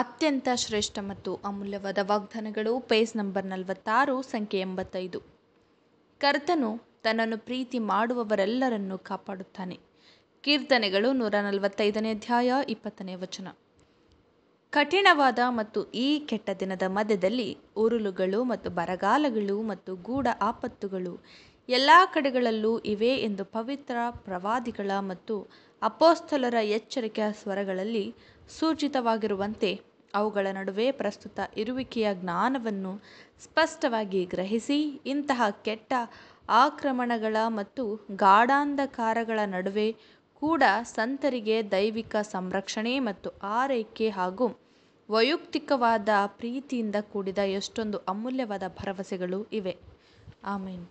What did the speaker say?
ಅತ್ಯಂತ ಶ್ರೇಷ್ಠ ಮತ್ತು ಅಮೂಲ್ಯವಾದ ವಾಗ್ದಾನಗಳು ಪೇಜ್ ನಂಬರ್ ನಲವತ್ತಾರು ಸಂಖ್ಯೆ ಎಂಬತ್ತೈದು ಕರ್ತನು ತನ್ನನ್ನು ಪ್ರೀತಿ ಮಾಡುವವರೆಲ್ಲರನ್ನು ಕಾಪಾಡುತ್ತಾನೆ ಕೀರ್ತನೆಗಳು ನೂರ ನಲವತ್ತೈದನೇ ಅಧ್ಯಾಯ ಇಪ್ಪತ್ತನೇ ವಚನ ಕಠಿಣವಾದ ಮತ್ತು ಈ ಕೆಟ್ಟ ದಿನದ ಮಧ್ಯದಲ್ಲಿ ಉರುಳುಗಳು ಮತ್ತು ಬರಗಾಲಗಳು ಮತ್ತು ಗೂಢ ಆಪತ್ತುಗಳು ಎಲ್ಲ ಕಡೆಗಳಲ್ಲೂ ಇವೆ ಎಂದು ಪವಿತ್ರ ಪ್ರವಾದಿಗಳ ಮತ್ತು ಅಪೋಸ್ತಲರ ಎಚ್ಚರಿಕೆಯ ಸ್ವರಗಳಲ್ಲಿ ಸೂಚಿತವಾಗಿರುವಂತೆ ಅವುಗಳ ನಡುವೆ ಪ್ರಸ್ತುತ ಇರುವಿಕೆಯ ಜ್ಞಾನವನ್ನು ಸ್ಪಷ್ಟವಾಗಿ ಗ್ರಹಿಸಿ ಇಂತಹ ಕೆಟ್ಟ ಆಕ್ರಮಣಗಳ ಮತ್ತು ಗಾಢಾಂಧಕಾರಗಳ ನಡುವೆ ಕೂಡ ಸಂತರಿಗೆ ದೈವಿಕ ಸಂರಕ್ಷಣೆ ಮತ್ತು ಆರೈಕೆ ಹಾಗೂ ವೈಯಕ್ತಿಕವಾದ ಪ್ರೀತಿಯಿಂದ ಕೂಡಿದ ಎಷ್ಟೊಂದು ಅಮೂಲ್ಯವಾದ ಭರವಸೆಗಳು ಇವೆ ಆಮೇನ್